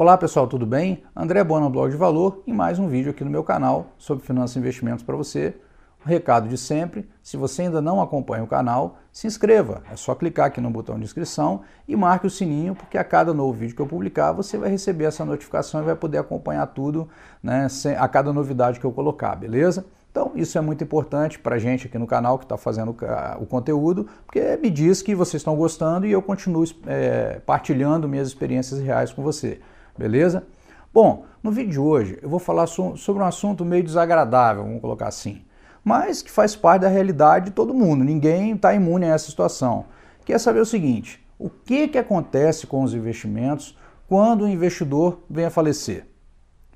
Olá pessoal, tudo bem? André Bona, Blog de Valor, e mais um vídeo aqui no meu canal sobre finanças e investimentos para você. recado de sempre, se você ainda não acompanha o canal, se inscreva. É só clicar aqui no botão de inscrição e marque o sininho, porque a cada novo vídeo que eu publicar, você vai receber essa notificação e vai poder acompanhar tudo né, a cada novidade que eu colocar, beleza? Então, isso é muito importante para a gente aqui no canal que está fazendo o conteúdo, porque me diz que vocês estão gostando e eu continuo é, partilhando minhas experiências reais com você beleza? Bom, no vídeo de hoje eu vou falar sobre um assunto meio desagradável, vamos colocar assim, mas que faz parte da realidade de todo mundo, ninguém está imune a essa situação. Quer é saber o seguinte: o que, que acontece com os investimentos quando o investidor vem a falecer?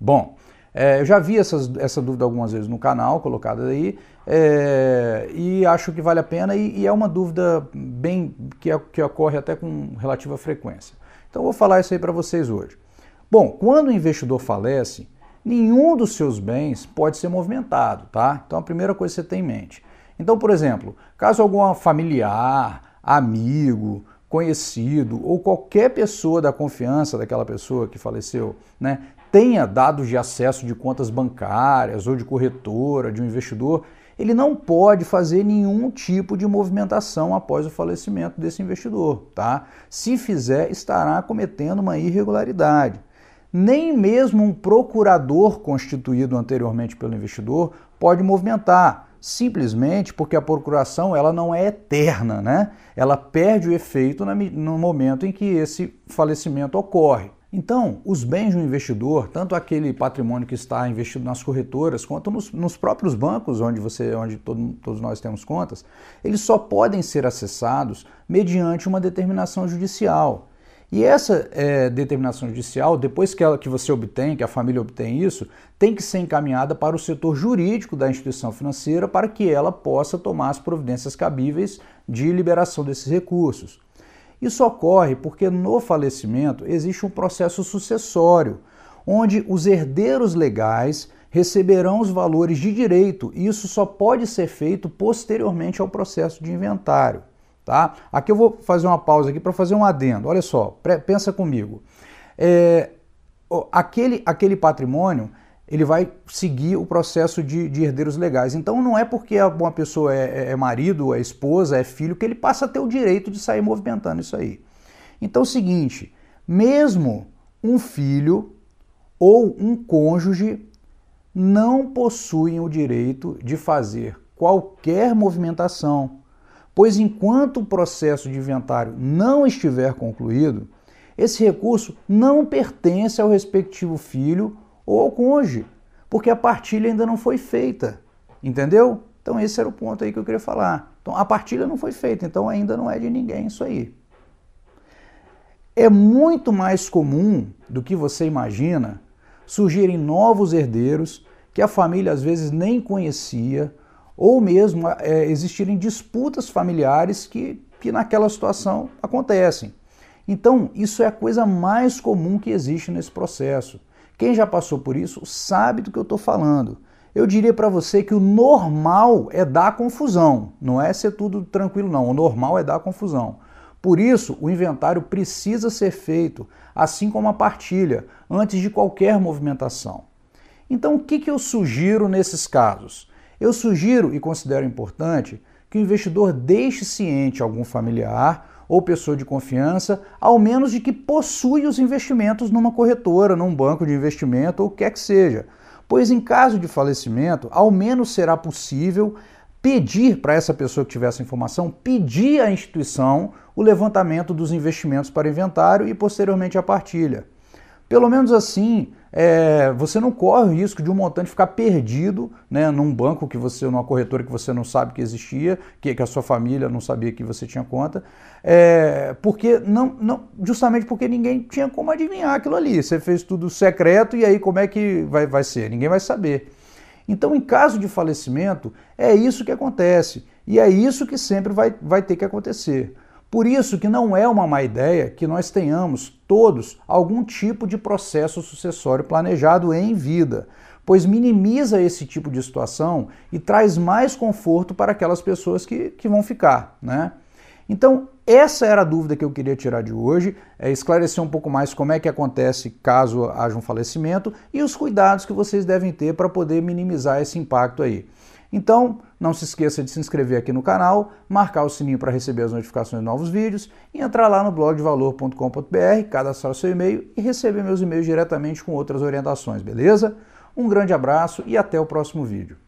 Bom, é, eu já vi essas, essa dúvida algumas vezes no canal, colocada aí, é, e acho que vale a pena, e, e é uma dúvida bem que, que ocorre até com relativa frequência. Então vou falar isso aí para vocês hoje. Bom, quando o investidor falece, nenhum dos seus bens pode ser movimentado, tá? Então a primeira coisa que você tem em mente. Então, por exemplo, caso algum familiar, amigo, conhecido ou qualquer pessoa da confiança daquela pessoa que faleceu, né, tenha dados de acesso de contas bancárias ou de corretora, de um investidor, ele não pode fazer nenhum tipo de movimentação após o falecimento desse investidor, tá? Se fizer, estará cometendo uma irregularidade nem mesmo um procurador constituído anteriormente pelo investidor pode movimentar, simplesmente porque a procuração ela não é eterna, né? Ela perde o efeito no momento em que esse falecimento ocorre. Então, os bens do investidor, tanto aquele patrimônio que está investido nas corretoras, quanto nos, nos próprios bancos, onde, você, onde todo, todos nós temos contas, eles só podem ser acessados mediante uma determinação judicial. E essa é, determinação judicial, depois que, ela, que você obtém, que a família obtém isso, tem que ser encaminhada para o setor jurídico da instituição financeira para que ela possa tomar as providências cabíveis de liberação desses recursos. Isso ocorre porque no falecimento existe um processo sucessório, onde os herdeiros legais receberão os valores de direito, e isso só pode ser feito posteriormente ao processo de inventário. Tá? Aqui eu vou fazer uma pausa aqui para fazer um adendo. Olha só, pensa comigo. É, aquele, aquele patrimônio ele vai seguir o processo de, de, herdeiros legais. Então não é porque uma pessoa é, é, é, marido, é esposa, é filho, que ele passa a ter o direito de sair movimentando isso aí. Então é o seguinte, mesmo um filho ou um cônjuge não possuem o direito de fazer qualquer movimentação, pois enquanto o processo de inventário não estiver concluído, esse recurso não pertence ao respectivo filho ou ao cônjuge, porque a partilha ainda não foi feita. Entendeu? Então esse era o ponto aí que eu queria falar. Então a partilha não foi feita, então ainda não é de ninguém isso aí. É muito mais comum do que você imagina surgirem novos herdeiros que a família às vezes nem conhecia ou mesmo é, existirem disputas familiares que, que naquela situação acontecem. Então, isso é a coisa mais comum que existe nesse processo. Quem já passou por isso sabe do que eu estou falando. Eu diria para você que o normal é dar confusão, não é ser tudo tranquilo, não. O normal é dar confusão. Por isso, o inventário precisa ser feito, assim como a partilha, antes de qualquer movimentação. Então, o que, que eu sugiro nesses casos? Eu sugiro e considero importante que o investidor deixe ciente algum familiar ou pessoa de confiança, ao menos de que possui os investimentos numa corretora, num banco de investimento ou o que quer que seja. Pois em caso de falecimento, ao menos será possível pedir para essa pessoa que tiver essa informação, pedir à instituição o levantamento dos investimentos para inventário e posteriormente a partilha. Pelo menos assim, é, você não corre o risco de um montante ficar perdido né, num banco que você, numa corretora que você não sabe que existia, que, que a sua família não sabia que você tinha conta, é, porque não, não, justamente porque ninguém tinha como adivinhar aquilo ali. Você fez tudo secreto e aí como é que vai, vai ser? Ninguém vai saber. Então, em caso de falecimento, é isso que acontece. E é isso que sempre vai, vai ter que acontecer. Por isso que não é uma má ideia que nós tenhamos todos algum tipo de processo sucessório planejado em vida, pois minimiza esse tipo de situação e traz mais conforto para aquelas pessoas que, que vão ficar, né? Então, essa era a dúvida que eu queria tirar de hoje, é esclarecer um pouco mais como é que acontece caso haja um falecimento e os cuidados que vocês devem ter para poder minimizar esse impacto aí. Então, não se esqueça de se inscrever aqui no canal, marcar o sininho para receber as notificações de novos vídeos e entrar lá no blog de valor.com.br, cadastrar seu e-mail e receber meus e-mails diretamente com outras orientações, beleza? Um grande abraço e até o próximo vídeo.